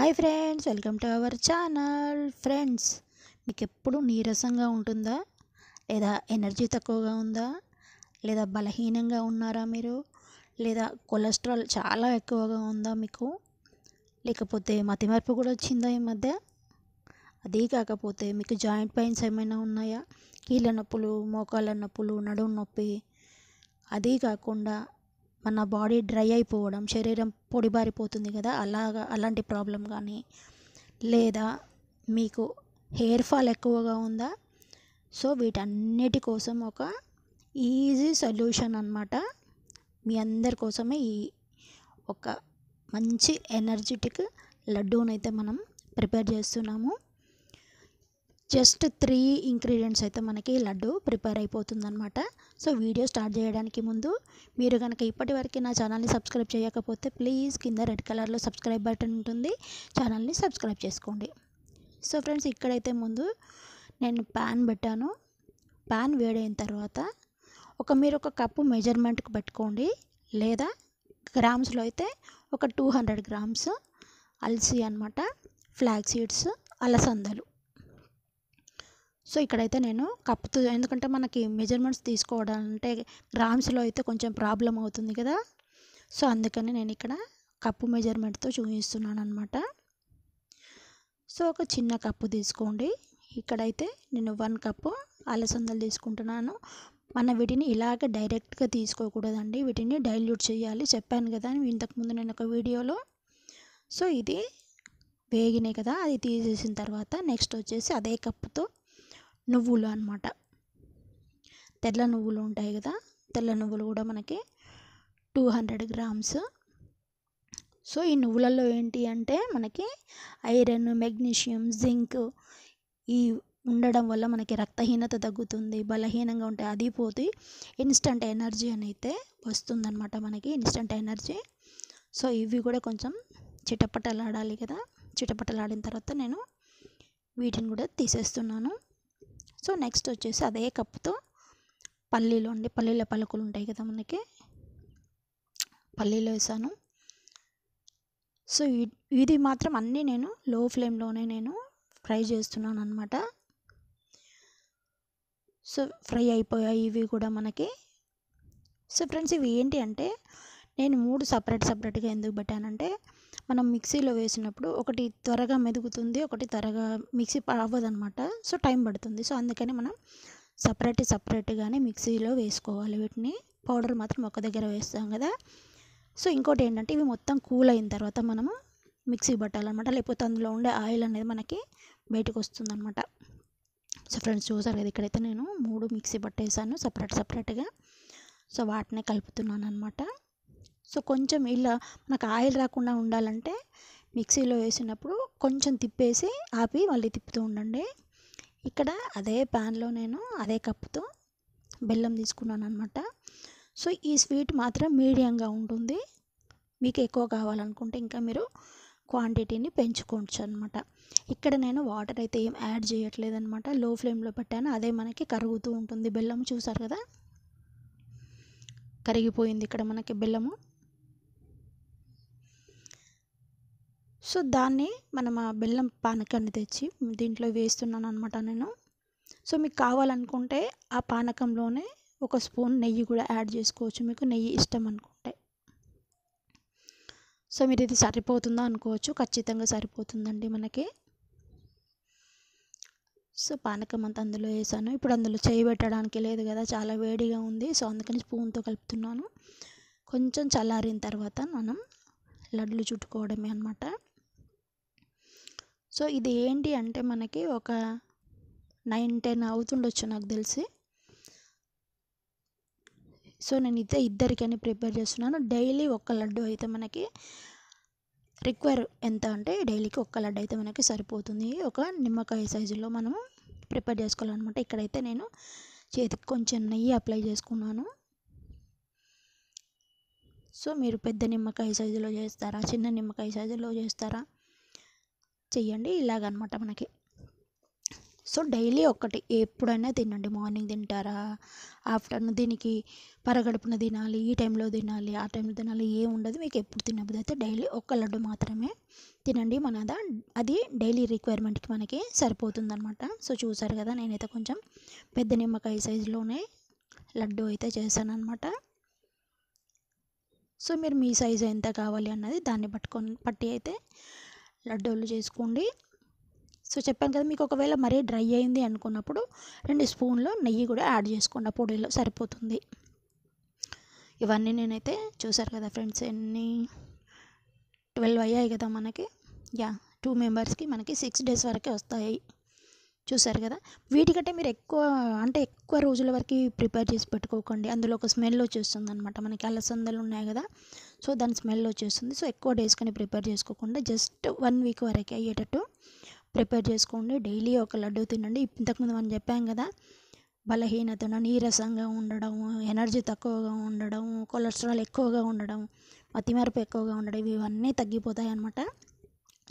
hi friends welcome to our channel friends మీకు ఎప్పుడు నీరసంగా ఉంటుందా లేదా ఎనర్జీ తక్కువగా ఉందా లేదా బలహీనంగా ఉన్నారా మీరు లేదా కొలెస్ట్రాల్ చాలా ఎక్కువగా ఉందా మీకు లేకపోతే మార్పు కూడా వచ్చిందా ఈ మధ్య అదీ కాకపోతే మీకు జాయింట్ పెయిన్స్ ఏమైనా ఉన్నాయా కీళ్ళ నొప్పులు మోకాళ్ళ నొప్పులు నడుము నొప్పి అదీ కాకుండా మన బాడీ డ్రై అయిపోవడం శరీరం పొడిబారిపోతుంది కదా అలాగా అలాంటి ప్రాబ్లం కానీ లేదా మీకు హెయిర్ ఫాల్ ఎక్కువగా ఉందా సో వీటన్నిటి కోసం ఒక ఈజీ సొల్యూషన్ అనమాట మీ అందరి కోసమే ఈ ఒక మంచి ఎనర్జెటిక్ లడ్డూనైతే మనం ప్రిపేర్ చేస్తున్నాము జస్ట్ త్రీ ఇంగ్రీడియంట్స్ అయితే మనకి లడ్డు ప్రిపేర్ అయిపోతుందనమాట సో వీడియో స్టార్ట్ చేయడానికి ముందు మీరు కనుక ఇప్పటివరకు నా ఛానల్ని సబ్స్క్రైబ్ చేయకపోతే ప్లీజ్ కింద రెడ్ కలర్లో సబ్స్క్రైబ్ బటన్ ఉంటుంది ఛానల్ని సబ్స్క్రైబ్ చేసుకోండి సో ఫ్రెండ్స్ ఇక్కడైతే ముందు నేను ప్యాన్ పెట్టాను ప్యాన్ వేడైన తర్వాత ఒక మీరు ఒక కప్పు మెజర్మెంట్కి పెట్టుకోండి లేదా గ్రామ్స్లో అయితే ఒక టూ హండ్రెడ్ గ్రామ్స్ అల్సీ అనమాట ఫ్లాగ్ సీడ్స్ అలసందలు సో ఇక్కడైతే నేను కప్పుతో ఎందుకంటే మనకి మెజర్మెంట్స్ తీసుకోవడం అంటే గ్రామ్స్లో అయితే కొంచెం ప్రాబ్లం అవుతుంది కదా సో అందుకని నేను ఇక్కడ కప్పు మెజర్మెంట్తో చూపిస్తున్నాను అనమాట సో ఒక చిన్న కప్పు తీసుకోండి ఇక్కడైతే నేను వన్ కప్పు అలసందలు తీసుకుంటున్నాను మనం వీటిని ఇలాగ డైరెక్ట్గా తీసుకోకూడదండి వీటిని డైల్యూట్ చేయాలి చెప్పాను కదా ఇంతకుముందు నేను ఒక వీడియోలో సో ఇది వేగినాయి కదా అది తీసేసిన తర్వాత నెక్స్ట్ వచ్చేసి అదే కప్పుతో నువ్వులు అనమాట తెల్ల నువ్వులు ఉంటాయి కదా తెల్ల నువ్వులు కూడా మనకి టూ హండ్రెడ్ గ్రామ్స్ సో ఈ నువ్వులలో ఏంటి అంటే మనకి ఐరన్ మెగ్నీషియం జింక్ ఈ ఉండడం వల్ల మనకి రక్తహీనత తగ్గుతుంది బలహీనంగా ఉంటాయి అది పోతి ఇన్స్టంట్ ఎనర్జీ అనైతే వస్తుందన్నమాట మనకి ఇన్స్టంట్ ఎనర్జీ సో ఇవి కూడా కొంచెం చిటపటలాడాలి కదా చిటపటలాడిన తర్వాత నేను వీటిని కూడా తీసేస్తున్నాను సో నెక్స్ట్ వచ్చేసి అదే కప్తో పల్లీలు అండి పల్లీల పలుకులు ఉంటాయి కదా మనకి పల్లీలు వేసాను సో ఇది మాత్రం అన్నీ నేను లో ఫ్లేమ్లోనే నేను ఫ్రై చేస్తున్నాను అనమాట సో ఫ్రై అయిపోయాయి ఇవి కూడా మనకి సో ఫ్రెండ్స్ ఇవి ఏంటి అంటే నేను మూడు సపరేట్ సపరేట్గా ఎందుకు పెట్టానంటే మనం మిక్సీలో వేసినప్పుడు ఒకటి త్వరగా మెదుగుతుంది ఒకటి త్వరగా మిక్సీ అవ్వదనమాట సో టైం పడుతుంది సో అందుకని మనం సపరేట్ సపరేట్గానే మిక్సీలో వేసుకోవాలి వీటిని పౌడర్ మాత్రం ఒక దగ్గర వేస్తాం కదా సో ఇంకోటి ఏంటంటే ఇవి మొత్తం కూల్ అయిన తర్వాత మనము మిక్సీ పట్టాలన్నమాట లేకపోతే అందులో ఉండే ఆయిల్ అనేది మనకి బయటకు అనమాట సో ఫ్రెండ్స్ చూసారు కదా ఇక్కడైతే నేను మూడు మిక్సీ పట్టేసాను సపరేట్ సపరేట్గా సో వాటినే కలుపుతున్నాను అనమాట సో కొంచెం ఇలా మనకు ఆయిల్ రాకుండా ఉండాలంటే మిక్సీలో వేసినప్పుడు కొంచెం తిప్పేసి ఆపి మళ్ళీ తిప్పుతూ ఉండండి ఇక్కడ అదే ప్యాన్లో నేను అదే కప్పుతో బెల్లం తీసుకున్నాను అనమాట సో ఈ స్వీట్ మాత్రం మీడియంగా ఉంటుంది మీకు ఎక్కువ కావాలనుకుంటే ఇంకా మీరు క్వాంటిటీని పెంచుకోవచ్చు అనమాట ఇక్కడ నేను వాటర్ అయితే ఏం యాడ్ చేయట్లేదనమాట లో ఫ్లేమ్లో పెట్టాను అదే మనకి కరుగుతూ ఉంటుంది బెల్లం చూసారు కదా కరిగిపోయింది ఇక్కడ మనకి బెల్లము సో దాన్ని మనం ఆ బెల్లం పానకాన్ని తెచ్చి దీంట్లో వేస్తున్నాను అనమాట నేను సో మీకు కావాలనుకుంటే ఆ పానకంలోనే ఒక స్పూన్ నెయ్యి కూడా యాడ్ చేసుకోవచ్చు మీకు నెయ్యి ఇష్టం అనుకుంటే సో మీరు ఇది సరిపోతుందా అనుకోవచ్చు ఖచ్చితంగా సరిపోతుందండి మనకి సో పానకం అంతా అందులో వేసాను ఇప్పుడు అందులో చేయి పెట్టడానికి లేదు కదా చాలా వేడిగా ఉంది సో అందుకని స్పూన్తో కలుపుతున్నాను కొంచెం చల్లారిన తర్వాత మనం లడ్లు చుట్టుకోవడమే అనమాట సో ఇది ఏంటి అంటే మనకి ఒక నైన్ టెన్ అవుతుండొచ్చు నాకు తెలిసి సో నేను ఇదే ఇద్దరికని ప్రిపేర్ చేస్తున్నాను డైలీ ఒక్క లడ్డు అయితే మనకి రిక్వైర్ ఎంత అంటే డైలీకి ఒక్క లడ్డు అయితే మనకి సరిపోతుంది ఒక నిమ్మకాయ సైజులో మనము ప్రిపేర్ చేసుకోవాలన్నమాట ఇక్కడైతే నేను చేతికి కొంచెం నెయ్యి అప్లై చేసుకున్నాను సో మీరు పెద్ద నిమ్మకాయ సైజులో చేస్తారా చిన్న నిమ్మకాయ సైజులో చేస్తారా చెయ్యండి ఇలాగనమాట మనకి సో డైలీ ఒక్కటి ఎప్పుడైనా తినండి మార్నింగ్ తింటారా ఆఫ్టర్నూన్ దీనికి పరగడుపున తినాలి ఈ టైంలో తినాలి ఆ టైంలో తినాలి ఏం ఉండదు మీకు ఎప్పుడు తినబుద్ది అయితే డైలీ ఒక్క లడ్డు మాత్రమే తినండి మన అది డైలీ రిక్వైర్మెంట్కి మనకి సరిపోతుందనమాట సో చూసారు కదా నేనైతే కొంచెం పెద్ద నిమ్మకాయ సైజులోనే లడ్డు అయితే చేశాను అనమాట సో మీరు మీ సైజు ఎంత కావాలి అన్నది దాన్ని పట్టుకొని పట్టి అయితే లడ్డూలు చేసుకోండి సో చెప్పాను కదా మీకు ఒకవేళ మరీ డ్రై అయింది అనుకున్నప్పుడు రెండు స్పూన్లు నెయ్యి కూడా యాడ్ చేసుకోండి ఆ పొడిలో సరిపోతుంది ఇవన్నీ నేనైతే చూసారు కదా ఫ్రెండ్స్ ఎన్ని ట్వెల్వ్ అయ్యాయి కదా మనకి యా టూ మెంబర్స్కి మనకి సిక్స్ డేస్ వరకే వస్తాయి చూసారు కదా వీటికంటే మీరు ఎక్కువ అంటే ఎక్కువ రోజుల వరకు ప్రిపేర్ చేసి పెట్టుకోకండి అందులో ఒక స్మెల్ వచ్చేస్తుంది అనమాట మనకి అలసందలు ఉన్నాయి కదా సో దాని స్మెల్ వచ్చేస్తుంది సో ఎక్కువ డేస్కొని ప్రిపేర్ చేసుకోకుండా జస్ట్ వన్ వీక్ వరకు అయ్యేటట్టు ప్రిపేర్ చేసుకోండి డైలీ ఒక లడ్డు తినండి ఇంతకుముందు మనం చెప్పాం కదా బలహీనతను నీరసంగా ఉండడం ఎనర్జీ తక్కువగా ఉండడం కొలెస్ట్రాల్ ఎక్కువగా ఉండడం అతిమరపు ఎక్కువగా ఉండడం ఇవన్నీ తగ్గిపోతాయి అనమాట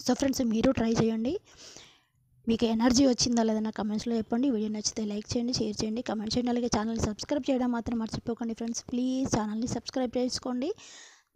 సో ఫ్రెండ్స్ మీరు ట్రై చేయండి మీకు ఎనర్జీ వచ్చిందా లేదా నా కమెంట్స్లో చెప్పండి వీడియో నచ్చితే లైక్ చేయండి షేర్ చేయండి కమెంట్ చేయండి అలాగే ఛానల్ని సబ్స్క్రైబ్ చేయడం మాత్రం మర్చిపోకండి ఫ్రెండ్స్ ప్లీజ్ ఛానల్ని సబ్స్క్రైబ్ చేసుకోండి